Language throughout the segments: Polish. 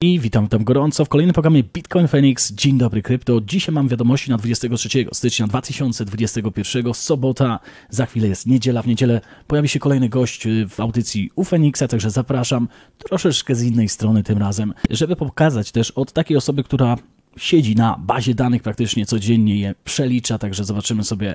I witam, tam gorąco w kolejnym programie Bitcoin Phoenix. Dzień dobry, krypto. Dzisiaj mam wiadomości na 23 stycznia 2021, sobota. Za chwilę jest niedziela. W niedzielę pojawi się kolejny gość y, w audycji u Phoenixa, także zapraszam troszeczkę z innej strony tym razem, żeby pokazać też od takiej osoby, która siedzi na bazie danych praktycznie codziennie, je przelicza, także zobaczymy sobie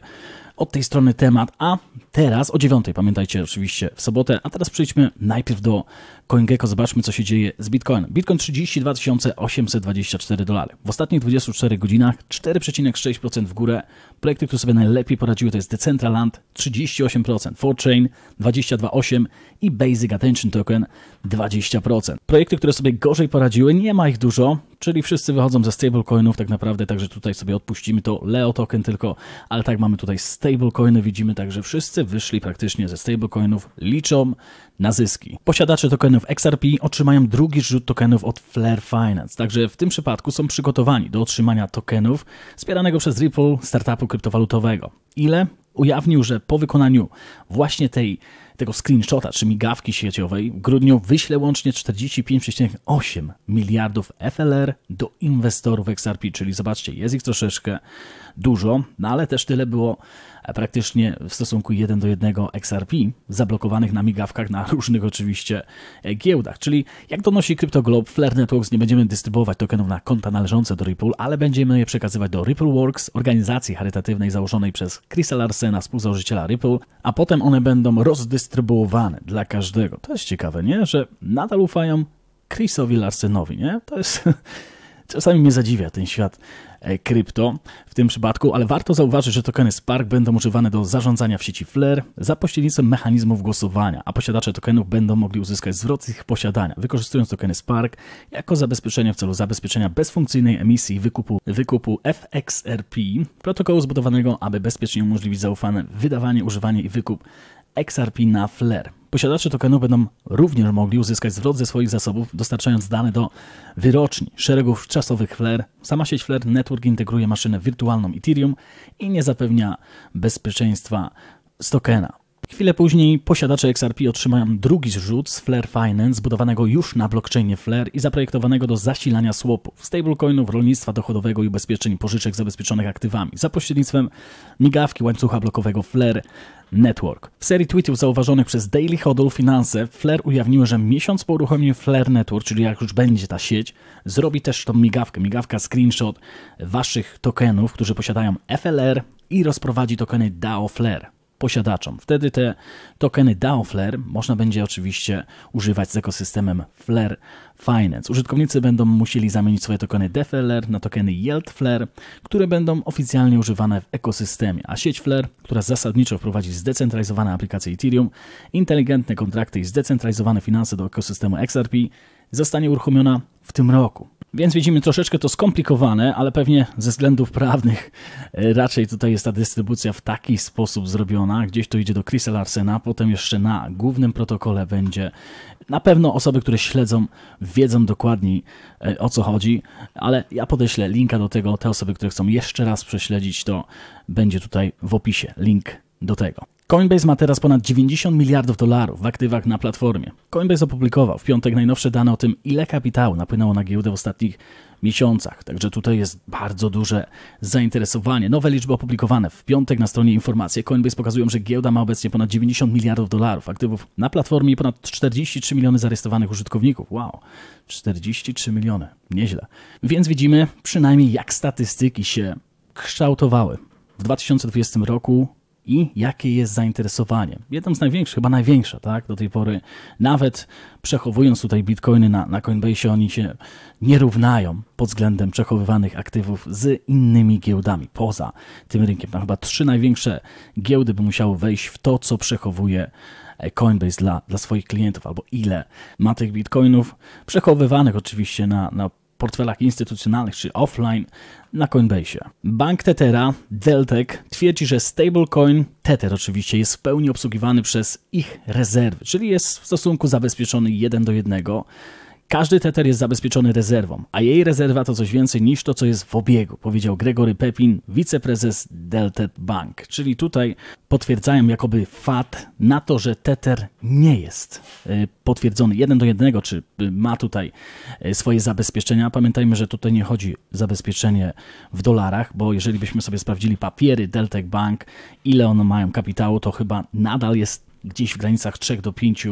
od tej strony temat, a teraz o dziewiątej, pamiętajcie oczywiście w sobotę, a teraz przejdźmy najpierw do CoinGecko, zobaczmy co się dzieje z Bitcoinem. Bitcoin 32 824 dolary. W ostatnich 24 godzinach 4,6% w górę. Projekty, które sobie najlepiej poradziły to jest Decentraland 38%, Forchain 22,8% i Basic Attention Token 20%. Projekty, które sobie gorzej poradziły, nie ma ich dużo, czyli wszyscy wychodzą ze stablecoinów tak naprawdę, także tutaj sobie odpuścimy to Leo Token tylko, ale tak mamy tutaj stablecoiny widzimy także wszyscy, wyszli praktycznie ze stablecoinów, liczą na zyski. Posiadacze tokenów XRP otrzymają drugi rzut tokenów od Flare Finance, także w tym przypadku są przygotowani do otrzymania tokenów wspieranego przez Ripple startupu kryptowalutowego. Ile? Ujawnił, że po wykonaniu właśnie tej, tego screenshota czy migawki sieciowej w grudniu wyśle łącznie 45,8 miliardów FLR do inwestorów XRP, czyli zobaczcie, jest ich troszeczkę dużo, no ale też tyle było praktycznie w stosunku 1 do 1 XRP, zablokowanych na migawkach na różnych oczywiście e, giełdach. Czyli jak donosi CryptoGlobe, Flare Networks nie będziemy dystrybuować tokenów na konta należące do Ripple, ale będziemy je przekazywać do RippleWorks, organizacji charytatywnej założonej przez Chrisa Larsena, współzałożyciela Ripple, a potem one będą rozdystrybuowane dla każdego. To jest ciekawe, nie? Że nadal ufają Chrisowi Larsenowi, nie? To jest... Czasami mnie zadziwia ten świat E, krypto w tym przypadku, ale warto zauważyć, że tokeny Spark będą używane do zarządzania w sieci Flare za pośrednictwem mechanizmów głosowania, a posiadacze tokenów będą mogli uzyskać zwrot z ich posiadania, wykorzystując tokeny Spark jako zabezpieczenie w celu zabezpieczenia bezfunkcyjnej emisji wykupu, wykupu FXRP, protokołu zbudowanego, aby bezpiecznie umożliwić zaufane wydawanie, używanie i wykup XRP na Flare. Posiadacze tokenu będą również mogli uzyskać zwrot ze swoich zasobów, dostarczając dane do wyroczni, szeregów czasowych Flare. Sama sieć Flare Network integruje maszynę wirtualną Ethereum i nie zapewnia bezpieczeństwa z tokena. Chwilę później posiadacze XRP otrzymają drugi zrzut z Flare Finance, zbudowanego już na blockchainie Flare i zaprojektowanego do zasilania swapów, stablecoinów, rolnictwa dochodowego i ubezpieczeń pożyczek zabezpieczonych aktywami za pośrednictwem migawki łańcucha blokowego Flare Network. W serii tweetów zauważonych przez Daily Hodl Finance Flare ujawniły, że miesiąc po uruchomieniu Flare Network, czyli jak już będzie ta sieć, zrobi też tą migawkę, migawka screenshot waszych tokenów, którzy posiadają FLR i rozprowadzi tokeny DAO Flare posiadaczom. Wtedy te tokeny DAO Flare można będzie oczywiście używać z ekosystemem Flare Finance. Użytkownicy będą musieli zamienić swoje tokeny DeFlare na tokeny Yield Flare, które będą oficjalnie używane w ekosystemie, a sieć Flare, która zasadniczo wprowadzi zdecentralizowane aplikacje Ethereum, inteligentne kontrakty i zdecentralizowane finanse do ekosystemu XRP, zostanie uruchomiona w tym roku. Więc widzimy troszeczkę to skomplikowane, ale pewnie ze względów prawnych e, raczej tutaj jest ta dystrybucja w taki sposób zrobiona. Gdzieś to idzie do Chrisa Larsena, potem jeszcze na głównym protokole będzie na pewno osoby, które śledzą, wiedzą dokładniej e, o co chodzi, ale ja podeślę linka do tego. Te osoby, które chcą jeszcze raz prześledzić, to będzie tutaj w opisie link do tego. Coinbase ma teraz ponad 90 miliardów dolarów w aktywach na platformie. Coinbase opublikował w piątek najnowsze dane o tym, ile kapitału napłynęło na giełdę w ostatnich miesiącach. Także tutaj jest bardzo duże zainteresowanie. Nowe liczby opublikowane w piątek na stronie informacje Coinbase pokazują, że giełda ma obecnie ponad 90 miliardów dolarów aktywów na platformie i ponad 43 miliony zarejestrowanych użytkowników. Wow, 43 miliony, nieźle. Więc widzimy przynajmniej jak statystyki się kształtowały. W 2020 roku i jakie jest zainteresowanie. Jedną z największych, chyba największa, tak, do tej pory. Nawet przechowując tutaj bitcoiny na, na Coinbase, oni się nie równają pod względem przechowywanych aktywów z innymi giełdami poza tym rynkiem. chyba trzy największe giełdy by musiały wejść w to, co przechowuje e, Coinbase dla, dla swoich klientów, albo ile ma tych bitcoinów przechowywanych oczywiście na, na portfelach instytucjonalnych czy offline na Coinbase. Bank Tethera, Deltek twierdzi, że stablecoin Tether oczywiście jest w pełni obsługiwany przez ich rezerwy, czyli jest w stosunku zabezpieczony 1 do 1 każdy teter jest zabezpieczony rezerwą, a jej rezerwa to coś więcej niż to, co jest w obiegu, powiedział Gregory Pepin, wiceprezes Delta Bank. Czyli tutaj potwierdzają jakoby FAT na to, że teter nie jest y, potwierdzony jeden do jednego, czy y, ma tutaj y, swoje zabezpieczenia. Pamiętajmy, że tutaj nie chodzi o zabezpieczenie w dolarach, bo jeżeli byśmy sobie sprawdzili papiery Delta Bank, ile one mają kapitału, to chyba nadal jest gdzieś w granicach 3 do 5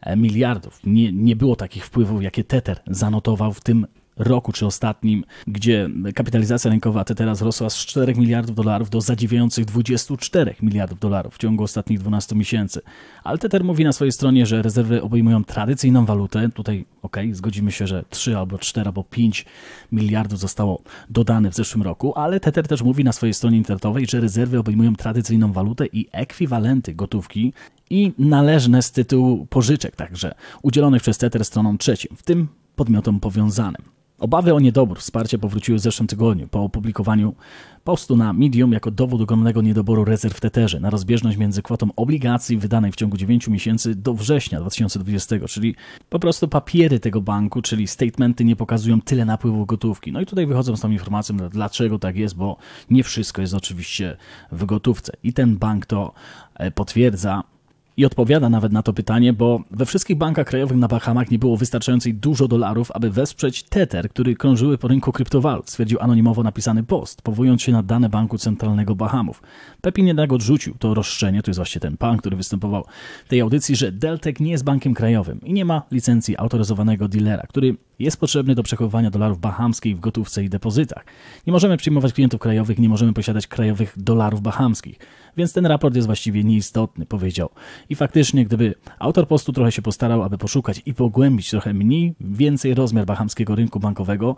e, miliardów. Nie, nie było takich wpływów, jakie Tether zanotował w tym roku czy ostatnim, gdzie kapitalizacja rynkowa te teraz rosła z 4 miliardów dolarów do zadziwiających 24 miliardów dolarów w ciągu ostatnich 12 miesięcy. Ale Tether mówi na swojej stronie, że rezerwy obejmują tradycyjną walutę. Tutaj ok, zgodzimy się, że 3 albo 4 albo 5 miliardów zostało dodane w zeszłym roku, ale Tether też mówi na swojej stronie internetowej, że rezerwy obejmują tradycyjną walutę i ekwiwalenty gotówki i należne z tytułu pożyczek także udzielonych przez Tether stroną trzecią, w tym podmiotom powiązanym. Obawy o niedobór wsparcia powróciły w zeszłym tygodniu po opublikowaniu postu na Medium jako dowód ogromnego niedoboru rezerw w teterze na rozbieżność między kwotą obligacji wydanej w ciągu 9 miesięcy do września 2020, czyli po prostu papiery tego banku, czyli statementy nie pokazują tyle napływu gotówki. No i tutaj wychodzą z tą informacją, dlaczego tak jest, bo nie wszystko jest oczywiście w gotówce. I ten bank to e, potwierdza i odpowiada nawet na to pytanie, bo we wszystkich bankach krajowych na Bahamach nie było wystarczającej dużo dolarów, aby wesprzeć Tether, który krążyły po rynku kryptowalut, stwierdził anonimowo napisany post, powołując się na dane Banku Centralnego Bahamów. Pepin jednak odrzucił to roszczenie, to jest właśnie ten pan, który występował w tej audycji, że Deltek nie jest bankiem krajowym i nie ma licencji autoryzowanego dealera, który jest potrzebny do przechowywania dolarów bahamskich w gotówce i depozytach. Nie możemy przyjmować klientów krajowych, nie możemy posiadać krajowych dolarów bahamskich, więc ten raport jest właściwie nieistotny, powiedział. I faktycznie, gdyby autor postu trochę się postarał, aby poszukać i pogłębić trochę mniej więcej rozmiar bahamskiego rynku bankowego,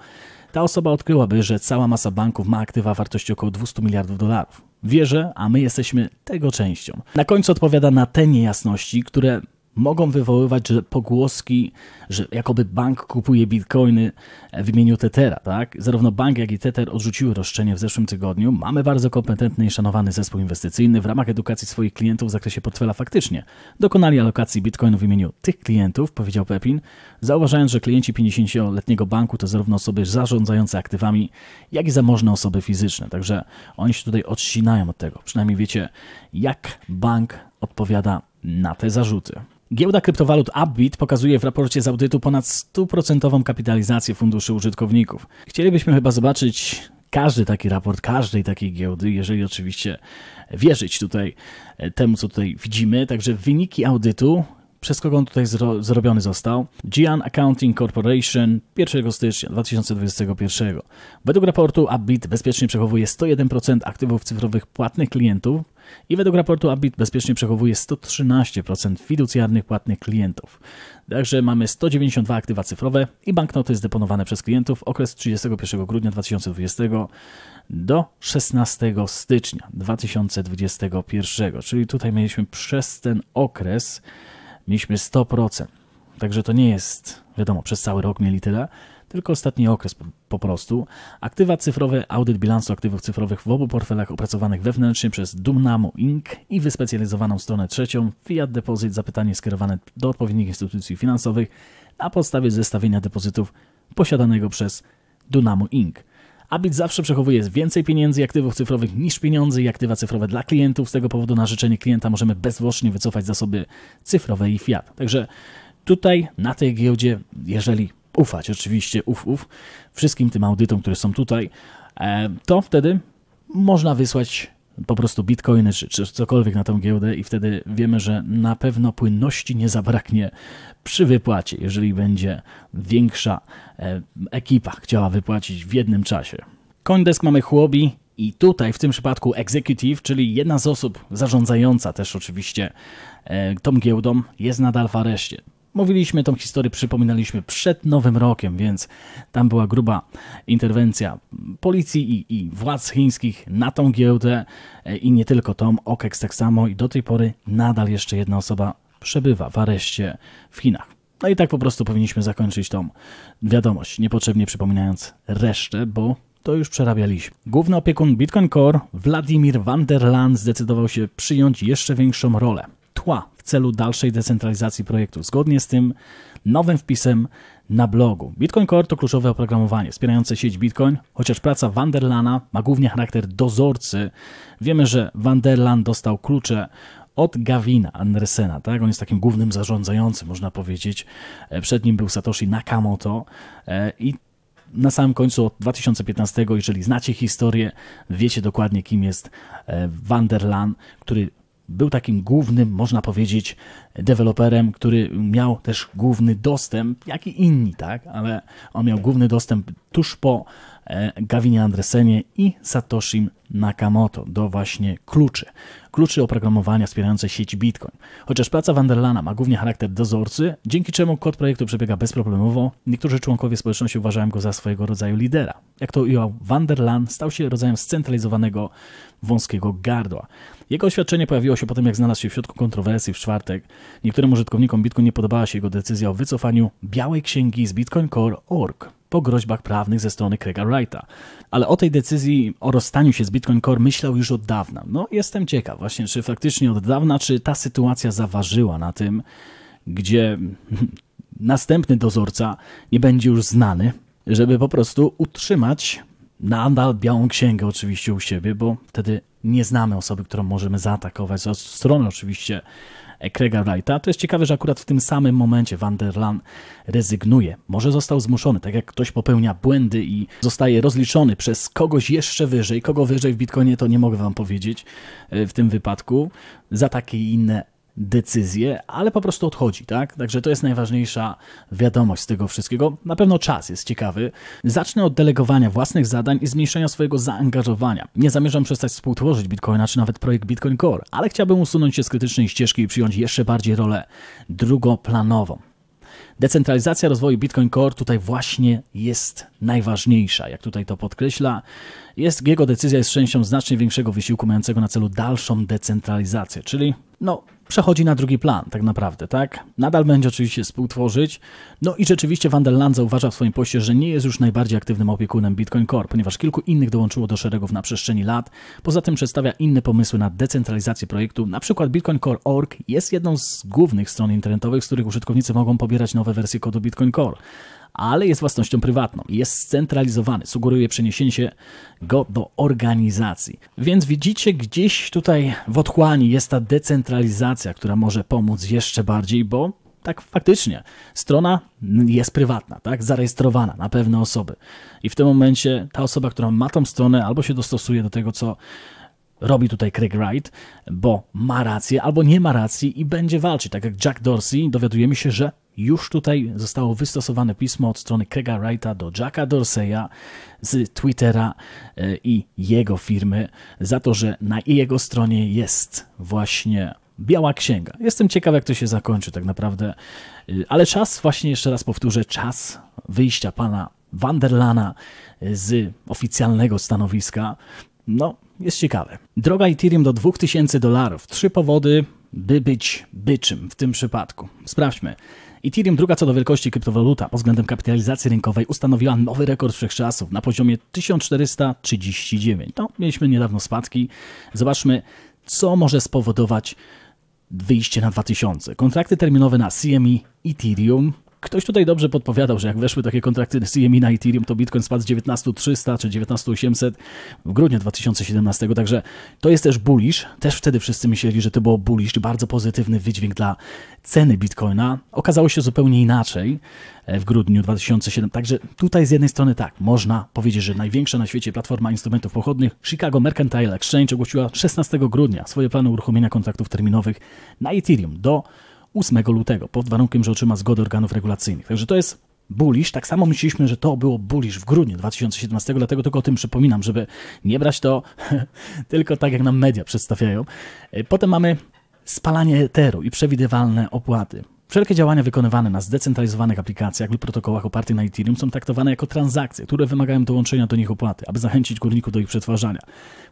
ta osoba odkryłaby, że cała masa banków ma aktywa wartości około 200 miliardów dolarów. Wierzę, a my jesteśmy tego częścią. Na końcu odpowiada na te niejasności, które mogą wywoływać że pogłoski, że jakoby bank kupuje bitcoiny w imieniu Tetera. Tak? Zarówno bank, jak i Tether odrzuciły roszczenie w zeszłym tygodniu. Mamy bardzo kompetentny i szanowany zespół inwestycyjny w ramach edukacji swoich klientów w zakresie portfela faktycznie. Dokonali alokacji bitcoinów w imieniu tych klientów, powiedział Pepin, zauważając, że klienci 50-letniego banku to zarówno osoby zarządzające aktywami, jak i zamożne osoby fizyczne. Także oni się tutaj odcinają od tego. Przynajmniej wiecie, jak bank odpowiada na te zarzuty. Giełda kryptowalut Upbit pokazuje w raporcie z audytu ponad 100% kapitalizację funduszy użytkowników. Chcielibyśmy chyba zobaczyć każdy taki raport każdej takiej giełdy, jeżeli oczywiście wierzyć tutaj e, temu, co tutaj widzimy. Także wyniki audytu, przez kogo on tutaj zro zrobiony został, Gian Accounting Corporation 1 stycznia 2021. Według raportu Upbit bezpiecznie przechowuje 101% aktywów cyfrowych płatnych klientów, i według raportu Abit bezpiecznie przechowuje 113% fiducjarnych płatnych klientów. Także mamy 192 aktywa cyfrowe i banknoty zdeponowane przez klientów okres 31 grudnia 2020 do 16 stycznia 2021. Czyli tutaj mieliśmy przez ten okres mieliśmy 100%. Także to nie jest, wiadomo, przez cały rok mieli tyle, tylko ostatni okres po, po prostu. Aktywa cyfrowe, audyt bilansu aktywów cyfrowych w obu portfelach opracowanych wewnętrznie przez Dumnamo Inc. i wyspecjalizowaną stronę trzecią, Fiat Depozyt, zapytanie skierowane do odpowiednich instytucji finansowych na podstawie zestawienia depozytów posiadanego przez Dunamo Inc. Abit zawsze przechowuje więcej pieniędzy i aktywów cyfrowych niż pieniądze i aktywa cyfrowe dla klientów. Z tego powodu na życzenie klienta możemy bezwłocznie wycofać zasoby cyfrowe i fiat. Także tutaj na tej giełdzie, jeżeli ufać, oczywiście, uf, uf, wszystkim tym audytom, które są tutaj, e, to wtedy można wysłać po prostu bitcoiny czy, czy cokolwiek na tą giełdę i wtedy wiemy, że na pewno płynności nie zabraknie przy wypłacie, jeżeli będzie większa e, ekipa chciała wypłacić w jednym czasie. Coindesk mamy chłobi, i tutaj w tym przypadku executive, czyli jedna z osób zarządzająca też oczywiście e, tą giełdą, jest nadal w areszcie. Mówiliśmy tą historię, przypominaliśmy przed Nowym Rokiem, więc tam była gruba interwencja policji i, i władz chińskich na tą giełdę e, i nie tylko tą, OKEX tak samo i do tej pory nadal jeszcze jedna osoba przebywa w areszcie w Chinach. No i tak po prostu powinniśmy zakończyć tą wiadomość, niepotrzebnie przypominając resztę, bo to już przerabialiśmy. Główny opiekun Bitcoin Core, Wladimir Vanderland, zdecydował się przyjąć jeszcze większą rolę. Tła celu dalszej decentralizacji projektu, zgodnie z tym nowym wpisem na blogu. Bitcoin Core to kluczowe oprogramowanie wspierające sieć Bitcoin, chociaż praca Wanderlana ma głównie charakter dozorcy. Wiemy, że Wanderlan dostał klucze od Gavina Andresena, tak? On jest takim głównym zarządzającym, można powiedzieć. E, przed nim był Satoshi Nakamoto e, i na samym końcu od 2015, jeżeli znacie historię, wiecie dokładnie kim jest Wanderlan, e, który był takim głównym, można powiedzieć, deweloperem, który miał też główny dostęp, jak i inni, tak? Ale on miał główny dostęp tuż po e, Gavinie Andresenie i Satoshi Nakamoto do właśnie kluczy. Kluczy oprogramowania wspierające sieć Bitcoin. Chociaż praca Vanderlana ma głównie charakter dozorcy, dzięki czemu kod projektu przebiega bezproblemowo, niektórzy członkowie społeczności uważają go za swojego rodzaju lidera. Jak to ujął Wanderlan, stał się rodzajem scentralizowanego wąskiego gardła. Jego oświadczenie pojawiło się po tym, jak znalazł się w środku kontrowersji w czwartek. Niektórym użytkownikom Bitcoin nie podobała się jego decyzja o wycofaniu białej księgi z Bitcoin Core.org po groźbach prawnych ze strony Craiga Wrighta. Ale o tej decyzji o rozstaniu się z Bitcoin Core myślał już od dawna. No jestem ciekaw właśnie, czy faktycznie od dawna, czy ta sytuacja zaważyła na tym, gdzie następny dozorca nie będzie już znany, żeby po prostu utrzymać Nadal białą księgę oczywiście u siebie, bo wtedy nie znamy osoby, którą możemy zaatakować od strony oczywiście e, Craiga Wrighta. To jest ciekawe, że akurat w tym samym momencie Van der Laan rezygnuje. Może został zmuszony, tak jak ktoś popełnia błędy i zostaje rozliczony przez kogoś jeszcze wyżej. Kogo wyżej w Bitcoinie to nie mogę wam powiedzieć e, w tym wypadku. Za takie i inne decyzję, ale po prostu odchodzi, tak? Także to jest najważniejsza wiadomość z tego wszystkiego. Na pewno czas jest ciekawy. Zacznę od delegowania własnych zadań i zmniejszenia swojego zaangażowania. Nie zamierzam przestać współtworzyć Bitcoina czy nawet projekt Bitcoin Core, ale chciałbym usunąć się z krytycznej ścieżki i przyjąć jeszcze bardziej rolę drugoplanową. Decentralizacja rozwoju Bitcoin Core tutaj właśnie jest najważniejsza, jak tutaj to podkreśla jest jego decyzja jest częścią znacznie większego wysiłku mającego na celu dalszą decentralizację, czyli no, przechodzi na drugi plan tak naprawdę, tak? Nadal będzie oczywiście współtworzyć. No i rzeczywiście Van der Land uważa w swoim poście, że nie jest już najbardziej aktywnym opiekunem Bitcoin Core, ponieważ kilku innych dołączyło do szeregów na przestrzeni lat. Poza tym przedstawia inne pomysły na decentralizację projektu. Na przykład Bitcoin Core.org jest jedną z głównych stron internetowych, z których użytkownicy mogą pobierać nowe wersje kodu Bitcoin Core ale jest własnością prywatną. Jest scentralizowany, sugeruje przeniesienie go do organizacji. Więc widzicie, gdzieś tutaj w otchłani jest ta decentralizacja, która może pomóc jeszcze bardziej, bo tak faktycznie strona jest prywatna, tak? zarejestrowana na pewne osoby. I w tym momencie ta osoba, która ma tą stronę, albo się dostosuje do tego, co robi tutaj Craig Wright, bo ma rację albo nie ma racji i będzie walczyć. Tak jak Jack Dorsey, dowiadujemy się, że już tutaj zostało wystosowane pismo od strony Craiga Wrighta do Jacka Dorseya z Twittera e, i jego firmy za to, że na jego stronie jest właśnie Biała Księga. Jestem ciekaw, jak to się zakończy tak naprawdę, e, ale czas, właśnie jeszcze raz powtórzę, czas wyjścia pana Wanderlana e, z oficjalnego stanowiska, no, jest ciekawe. Droga Ethereum do 2000 dolarów. Trzy powody, by być byczym w tym przypadku. Sprawdźmy. Ethereum, druga co do wielkości kryptowaluta pod względem kapitalizacji rynkowej, ustanowiła nowy rekord wszechczasów na poziomie 1439. To no, mieliśmy niedawno spadki. Zobaczmy, co może spowodować wyjście na 2000. Kontrakty terminowe na CME Ethereum Ktoś tutaj dobrze podpowiadał, że jak weszły takie kontrakty z CME na Ethereum, to Bitcoin spadł z 19300 czy 19800 w grudniu 2017, także to jest też bullish. Też wtedy wszyscy myśleli, że to było bullish, bardzo pozytywny wydźwięk dla ceny Bitcoina. Okazało się zupełnie inaczej e, w grudniu 2007. Także tutaj z jednej strony tak, można powiedzieć, że największa na świecie platforma instrumentów pochodnych Chicago Mercantile Exchange ogłosiła 16 grudnia swoje plany uruchomienia kontraktów terminowych na Ethereum do 8 lutego, pod warunkiem, że otrzyma zgodę organów regulacyjnych. Także to jest bullish. Tak samo myśleliśmy, że to było bullish w grudniu 2017, dlatego tylko o tym przypominam, żeby nie brać to tylko tak, jak nam media przedstawiają. E, potem mamy spalanie eteru i przewidywalne opłaty. Wszelkie działania wykonywane na zdecentralizowanych aplikacjach lub protokołach opartych na Ethereum są traktowane jako transakcje, które wymagają dołączenia do nich opłaty, aby zachęcić górników do ich przetwarzania.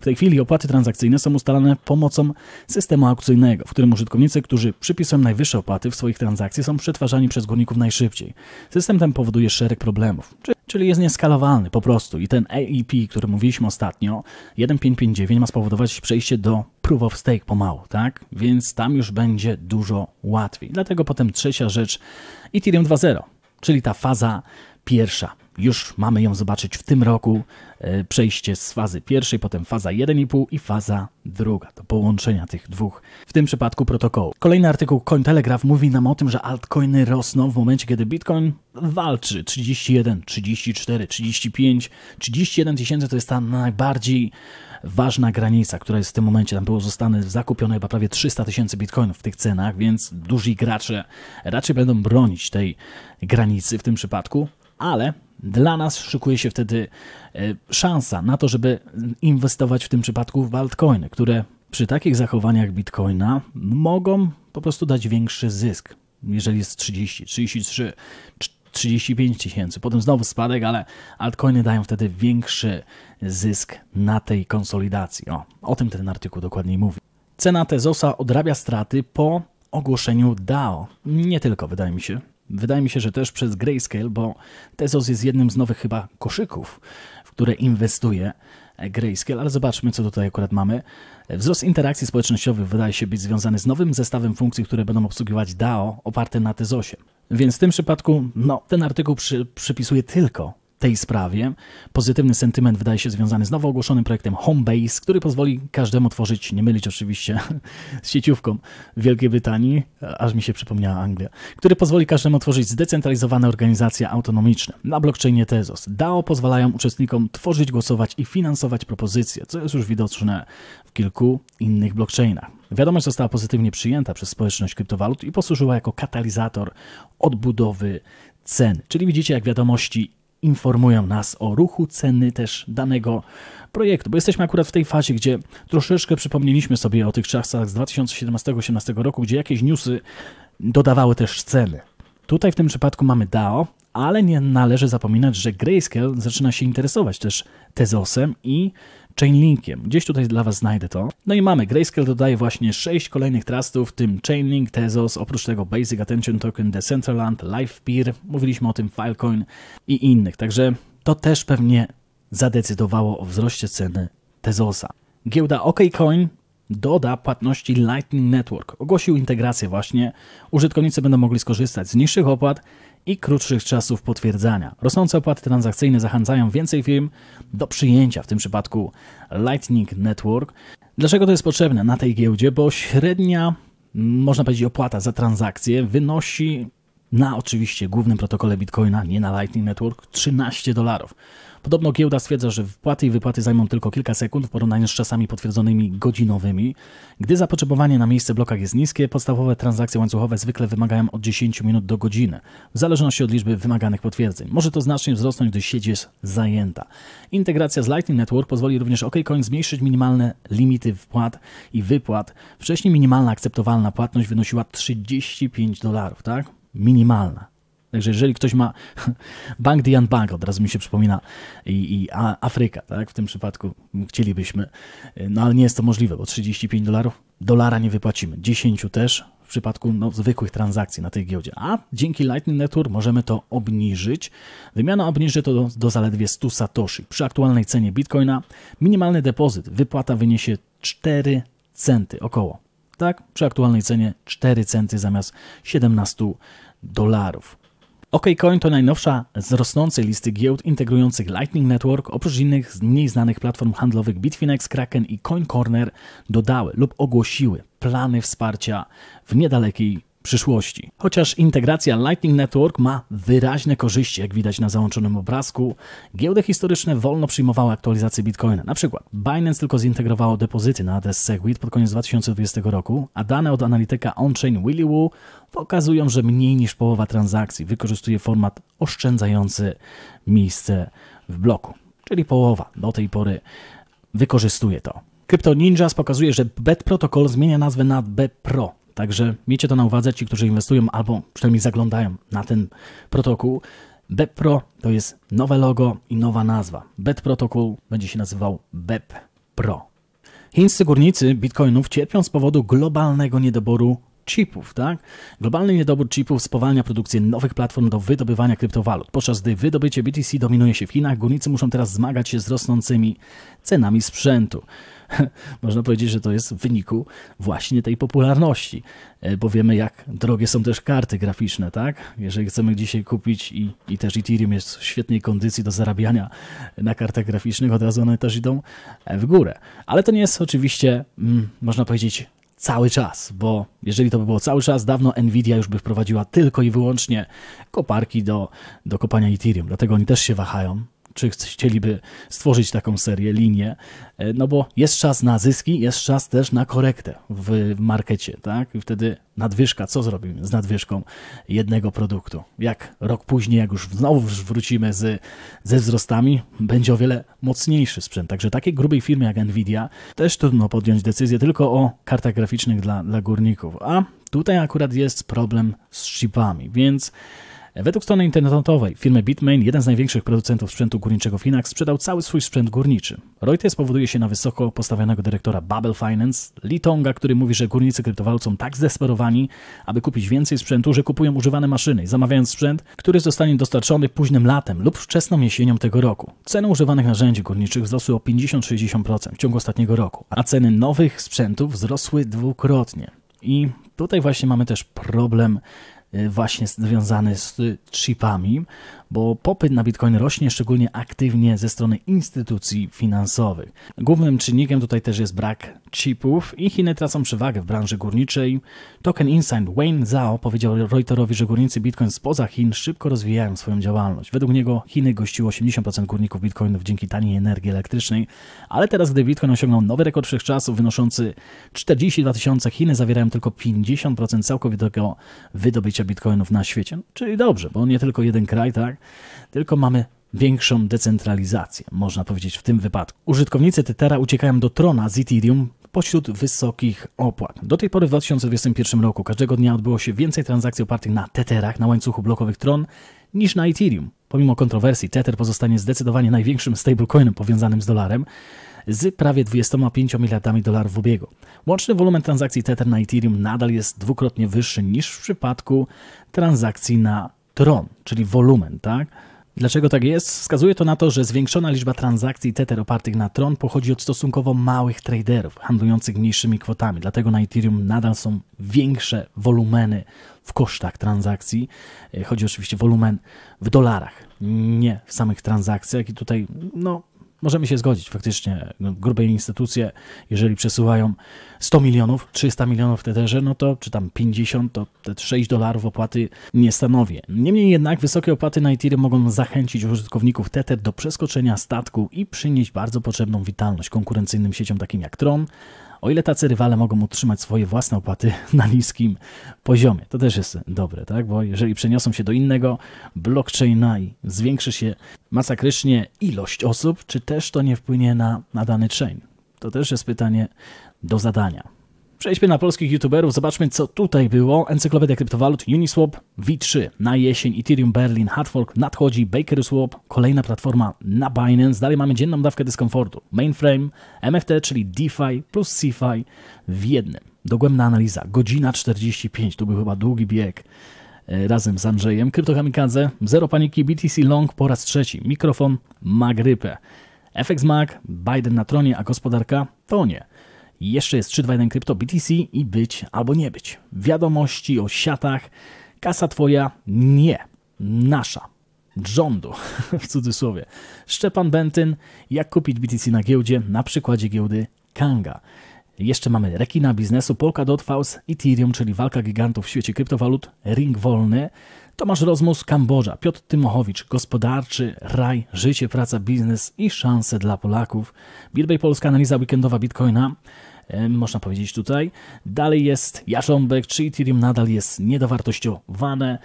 W tej chwili opłaty transakcyjne są ustalane pomocą systemu aukcyjnego, w którym użytkownicy, którzy przypisują najwyższe opłaty w swoich transakcji, są przetwarzani przez górników najszybciej. System ten powoduje szereg problemów, czyli jest nieskalowalny po prostu i ten AEP, który mówiliśmy ostatnio, 1559 ma spowodować przejście do proof of stake pomału, tak? Więc tam już będzie dużo łatwiej. Dlatego potem Trzecia rzecz, Ethereum 2.0, czyli ta faza pierwsza. Już mamy ją zobaczyć w tym roku. E, przejście z fazy pierwszej, potem faza 1,5 i faza druga. To połączenia tych dwóch, w tym przypadku protokołu. Kolejny artykuł Cointelegraph mówi nam o tym, że altcoiny rosną w momencie, kiedy Bitcoin walczy 31, 34, 35, 31 tysięcy to jest ta najbardziej ważna granica, która jest w tym momencie, tam było zostane zakupione chyba prawie 300 tysięcy bitcoinów w tych cenach, więc duzi gracze raczej będą bronić tej granicy w tym przypadku, ale dla nas szykuje się wtedy e, szansa na to, żeby inwestować w tym przypadku w altcoiny, które przy takich zachowaniach bitcoina mogą po prostu dać większy zysk. Jeżeli jest 30, 33, 35 tysięcy. Potem znowu spadek, ale altcoiny dają wtedy większy zysk na tej konsolidacji. O, o tym ten artykuł dokładniej mówi. Cena Tezosa odrabia straty po ogłoszeniu DAO. Nie tylko, wydaje mi się. Wydaje mi się, że też przez Grayscale, bo Tezos jest jednym z nowych chyba koszyków, w które inwestuje Grayscale, ale zobaczmy, co tutaj akurat mamy. Wzrost interakcji społecznościowych wydaje się być związany z nowym zestawem funkcji, które będą obsługiwać DAO oparte na Tezosie. Więc w tym przypadku no, ten artykuł przy, przypisuje tylko tej sprawie. Pozytywny sentyment wydaje się związany z nowo ogłoszonym projektem Homebase, który pozwoli każdemu tworzyć, nie mylić oczywiście z sieciówką w Wielkiej Brytanii, aż mi się przypomniała Anglia, który pozwoli każdemu tworzyć zdecentralizowane organizacje autonomiczne na blockchainie Tezos. DAO pozwalają uczestnikom tworzyć, głosować i finansować propozycje, co jest już widoczne w kilku innych blockchainach. Wiadomość została pozytywnie przyjęta przez społeczność kryptowalut i posłużyła jako katalizator odbudowy cen. Czyli widzicie, jak wiadomości informują nas o ruchu ceny też danego projektu, bo jesteśmy akurat w tej fazie, gdzie troszeczkę przypomnieliśmy sobie o tych czasach z 2017-2018 roku, gdzie jakieś newsy dodawały też ceny. Tutaj w tym przypadku mamy DAO, ale nie należy zapominać, że Grayscale zaczyna się interesować też Tezosem i Chainlinkiem. Gdzieś tutaj dla Was znajdę to. No i mamy, Grayscale dodaje właśnie 6 kolejnych trustów, w tym Chainlink, Tezos, oprócz tego Basic Attention Token, Decentraland, LivePeer, mówiliśmy o tym Filecoin i innych, także to też pewnie zadecydowało o wzroście ceny Tezosa. Giełda OKCoin doda płatności Lightning Network. Ogłosił integrację właśnie. Użytkownicy będą mogli skorzystać z niższych opłat i krótszych czasów potwierdzania. Rosnące opłaty transakcyjne zachęcają więcej firm do przyjęcia w tym przypadku Lightning Network. Dlaczego to jest potrzebne na tej giełdzie? Bo średnia, można powiedzieć, opłata za transakcję wynosi na oczywiście głównym protokole Bitcoina, nie na Lightning Network, 13 dolarów. Podobno giełda stwierdza, że wpłaty i wypłaty zajmą tylko kilka sekund w porównaniu z czasami potwierdzonymi godzinowymi. Gdy zapotrzebowanie na miejsce blokach jest niskie, podstawowe transakcje łańcuchowe zwykle wymagają od 10 minut do godziny, w zależności od liczby wymaganych potwierdzeń. Może to znacznie wzrosnąć, gdy sieć jest zajęta. Integracja z Lightning Network pozwoli również OKCoin zmniejszyć minimalne limity wpłat i wypłat. Wcześniej minimalna akceptowalna płatność wynosiła 35 dolarów, tak? Minimalna. Także jeżeli ktoś ma Bank Dian Bank, od razu mi się przypomina, i, i Afryka, tak? W tym przypadku chcielibyśmy, no ale nie jest to możliwe, bo 35 dolarów dolara nie wypłacimy, 10 też w przypadku no, zwykłych transakcji na tej giełdzie. A dzięki Lightning Network możemy to obniżyć. Wymiana obniży to do, do zaledwie 100 satoshi. Przy aktualnej cenie bitcoina minimalny depozyt, wypłata wyniesie 4 centy około. Tak, przy aktualnej cenie 4 centy zamiast 17 dolarów. OKCoin to najnowsza z rosnącej listy giełd integrujących Lightning Network, oprócz innych z mniej znanych platform handlowych Bitfinex, Kraken i Coin Corner dodały lub ogłosiły plany wsparcia w niedalekiej przyszłości. Chociaż integracja Lightning Network ma wyraźne korzyści, jak widać na załączonym obrazku, giełdy historyczne wolno przyjmowały aktualizacje Bitcoina. Na przykład Binance tylko zintegrowało depozyty na adres Segwit pod koniec 2020 roku, a dane od analityka on-chain Willy Woo pokazują, że mniej niż połowa transakcji wykorzystuje format oszczędzający miejsce w bloku. Czyli połowa do tej pory wykorzystuje to. Crypto Ninjas pokazuje, że BET Protocol zmienia nazwę na BPRO Także miejcie to na uwadze, ci, którzy inwestują albo przynajmniej zaglądają na ten protokół. BEPRO to jest nowe logo i nowa nazwa. BET protokół będzie się nazywał BEPRO. Chińscy górnicy bitcoinów cierpią z powodu globalnego niedoboru chipów, tak? Globalny niedobór chipów spowalnia produkcję nowych platform do wydobywania kryptowalut. Podczas gdy wydobycie BTC dominuje się w Chinach, górnicy muszą teraz zmagać się z rosnącymi cenami sprzętu. można powiedzieć, że to jest w wyniku właśnie tej popularności, e, bo wiemy jak drogie są też karty graficzne, tak? Jeżeli chcemy dzisiaj kupić i, i też Ethereum jest w świetnej kondycji do zarabiania na kartach graficznych, od razu one też idą e, w górę. Ale to nie jest oczywiście, mm, można powiedzieć, cały czas, bo jeżeli to by było cały czas, dawno Nvidia już by wprowadziła tylko i wyłącznie koparki do, do kopania Ethereum, dlatego oni też się wahają, czy chcieliby stworzyć taką serię, linię, e, no bo jest czas na zyski, jest czas też na korektę w markecie, tak? I wtedy nadwyżka, co zrobimy z nadwyżką jednego produktu? Jak rok później, jak już znowu wrócimy z, ze wzrostami, będzie o wiele mocniejszy sprzęt. Także takiej grubej firmy jak Nvidia też trudno podjąć decyzję tylko o kartach graficznych dla, dla górników, a tutaj akurat jest problem z chipami, więc Według strony internetowej firmy Bitmain, jeden z największych producentów sprzętu górniczego w sprzedał cały swój sprzęt górniczy. Reuters powoduje się na wysoko postawionego dyrektora Bubble Finance, Litonga, który mówi, że górnicy kryptowalut są tak zdesperowani, aby kupić więcej sprzętu, że kupują używane maszyny, zamawiając sprzęt, który zostanie dostarczony późnym latem lub wczesną jesienią tego roku. Ceny używanych narzędzi górniczych wzrosły o 50-60% w ciągu ostatniego roku, a ceny nowych sprzętów wzrosły dwukrotnie. I tutaj właśnie mamy też problem E, właśnie związany z chipami, bo popyt na bitcoin rośnie szczególnie aktywnie ze strony instytucji finansowych. Głównym czynnikiem tutaj też jest brak chipów i Chiny tracą przewagę w branży górniczej. Token Insight Wayne Zhao powiedział Reuterowi, że górnicy bitcoin spoza Chin szybko rozwijają swoją działalność. Według niego Chiny gościło 80% górników bitcoinów dzięki taniej energii elektrycznej, ale teraz gdy bitcoin osiągnął nowy rekord wszechczasów wynoszący 42 tysiące, Chiny zawierają tylko 50% całkowitego wydobycia bitcoinów na świecie. No, czyli dobrze, bo nie tylko jeden kraj, tak? tylko mamy większą decentralizację, można powiedzieć w tym wypadku. Użytkownicy Tethera uciekają do trona z Ethereum pośród wysokich opłat. Do tej pory w 2021 roku każdego dnia odbyło się więcej transakcji opartych na Tetherach na łańcuchu blokowych tron niż na Ethereum. Pomimo kontrowersji, Tether pozostanie zdecydowanie największym stablecoinem powiązanym z dolarem z prawie 25 miliardami dolarów w ubiegu. Łączny wolumen transakcji Tether na Ethereum nadal jest dwukrotnie wyższy niż w przypadku transakcji na tron, czyli wolumen, tak? Dlaczego tak jest? Wskazuje to na to, że zwiększona liczba transakcji Tether opartych na Tron pochodzi od stosunkowo małych traderów handlujących mniejszymi kwotami. Dlatego na Ethereum nadal są większe wolumeny w kosztach transakcji. E, chodzi oczywiście o wolumen w dolarach, nie w samych transakcjach. I tutaj no, możemy się zgodzić. faktycznie. Grube instytucje, jeżeli przesuwają 100 milionów, 300 milionów TTR, no to czy tam 50, to te 6 dolarów opłaty nie stanowi. Niemniej jednak wysokie opłaty na Ethereum mogą zachęcić użytkowników Tether do przeskoczenia statku i przynieść bardzo potrzebną witalność konkurencyjnym sieciom takim jak Tron, o ile tacy rywale mogą utrzymać swoje własne opłaty na niskim poziomie. To też jest dobre, tak? bo jeżeli przeniosą się do innego blockchaina i zwiększy się masakrycznie ilość osób, czy też to nie wpłynie na, na dany chain? To też jest pytanie do zadania. Przejdźmy na polskich youtuberów, zobaczmy co tutaj było. Encyklopedia kryptowalut, Uniswap, V3 na jesień, Ethereum Berlin, Hardfork nadchodzi, Bakerswap, kolejna platforma na Binance. Dalej mamy dzienną dawkę dyskomfortu, Mainframe, MFT, czyli DeFi plus CeFi w jednym. Dogłębna analiza, godzina 45, to był chyba długi bieg e, razem z Andrzejem. Kryptokamikadze, zero paniki, BTC Long po raz trzeci, mikrofon ma grypę. FX Mac, Biden na tronie, a gospodarka to nie. Jeszcze jest 321 Crypto BTC i być albo nie być. Wiadomości o siatach. Kasa twoja nie. Nasza. Rządu, w cudzysłowie. Szczepan Bentyn, jak kupić BTC na giełdzie, na przykładzie giełdy Kanga. Jeszcze mamy rekina biznesu, Polkadot, Faust, Ethereum, czyli walka gigantów w świecie kryptowalut, ring wolny, Tomasz Rozmus, Kambodża, Piotr Tymochowicz, gospodarczy, raj, życie, praca, biznes i szanse dla Polaków, Birbej Polska, analiza weekendowa Bitcoina, można powiedzieć tutaj. Dalej jest Jarząbek, czy Ethereum nadal jest niedowartościowane.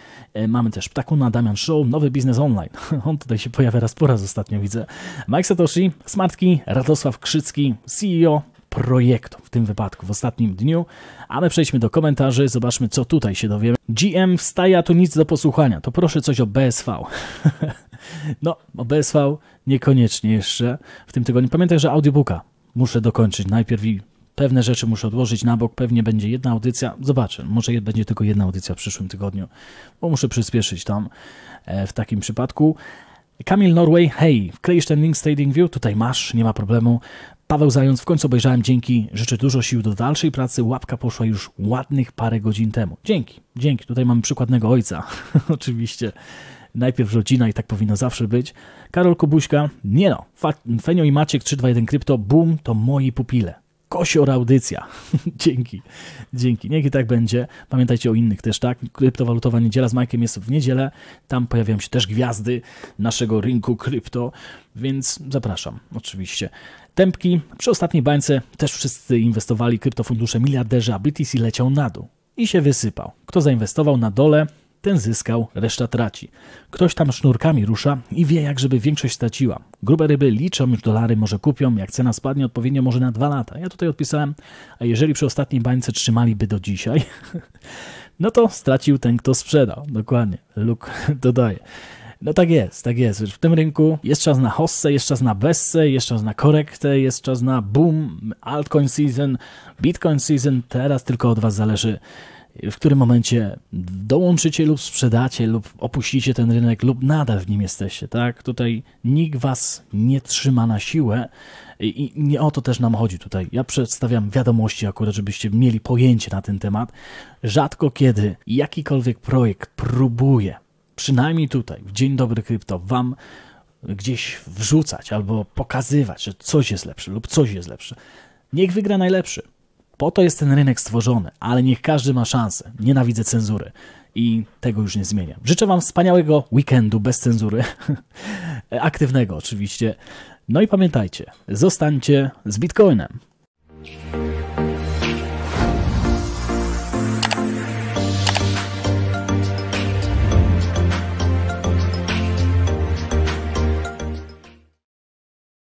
Mamy też Ptakuna, Damian Show, nowy biznes online. On tutaj się pojawia raz po raz ostatnio, widzę. Mike Satoshi, Smartki, Radosław Krzycki, CEO projektu w tym wypadku, w ostatnim dniu. A my przejdźmy do komentarzy, zobaczmy co tutaj się dowiemy. GM wstaje, tu nic do posłuchania, to proszę coś o BSV. no, o BSV niekoniecznie jeszcze w tym tygodniu. Pamiętaj, że audiobooka muszę dokończyć najpierw i Pewne rzeczy muszę odłożyć na bok, pewnie będzie jedna audycja, zobaczę, może będzie tylko jedna audycja w przyszłym tygodniu, bo muszę przyspieszyć tam e, w takim przypadku. Kamil Norway, hej, wkleisz ten link z Trading View, tutaj masz, nie ma problemu. Paweł Zając, w końcu obejrzałem, dzięki, życzę dużo sił do dalszej pracy, łapka poszła już ładnych parę godzin temu. Dzięki, dzięki, tutaj mam przykładnego ojca, oczywiście. Najpierw rodzina i tak powinno zawsze być. Karol Kubuśka, nie no, Fenio i Maciek 321 Krypto, boom, to moi pupile kosior audycja. Dzięki. Dzięki. Niech i tak będzie. Pamiętajcie o innych też, tak? Kryptowalutowa niedziela z Majkiem jest w niedzielę. Tam pojawiają się też gwiazdy naszego rynku krypto, więc zapraszam oczywiście. Tępki. Przy ostatniej bańce też wszyscy inwestowali kryptofundusze miliarderzy, a BTC leciał na dół i się wysypał. Kto zainwestował na dole, ten zyskał, reszta traci. Ktoś tam sznurkami rusza i wie jak, żeby większość straciła. Grube ryby liczą już dolary, może kupią, jak cena spadnie odpowiednio może na dwa lata. Ja tutaj odpisałem, a jeżeli przy ostatniej bańce trzymaliby do dzisiaj, no to stracił ten, kto sprzedał. Dokładnie, Luke dodaje. No tak jest, tak jest. W tym rynku jest czas na hossę, jest czas na bessę, jest czas na korektę, jest czas na boom, altcoin season, bitcoin season. Teraz tylko od Was zależy, w którym momencie dołączycie lub sprzedacie, lub opuścicie ten rynek, lub nadal w nim jesteście, tak? Tutaj nikt was nie trzyma na siłę i nie o to też nam chodzi tutaj. Ja przedstawiam wiadomości akurat, żebyście mieli pojęcie na ten temat. Rzadko kiedy jakikolwiek projekt próbuje, przynajmniej tutaj, w Dzień Dobry Krypto, wam gdzieś wrzucać albo pokazywać, że coś jest lepsze lub coś jest lepsze. Niech wygra najlepszy. Po to jest ten rynek stworzony, ale niech każdy ma szansę. Nienawidzę cenzury i tego już nie zmieniam. Życzę Wam wspaniałego weekendu bez cenzury, aktywnego oczywiście. No i pamiętajcie, zostańcie z Bitcoinem.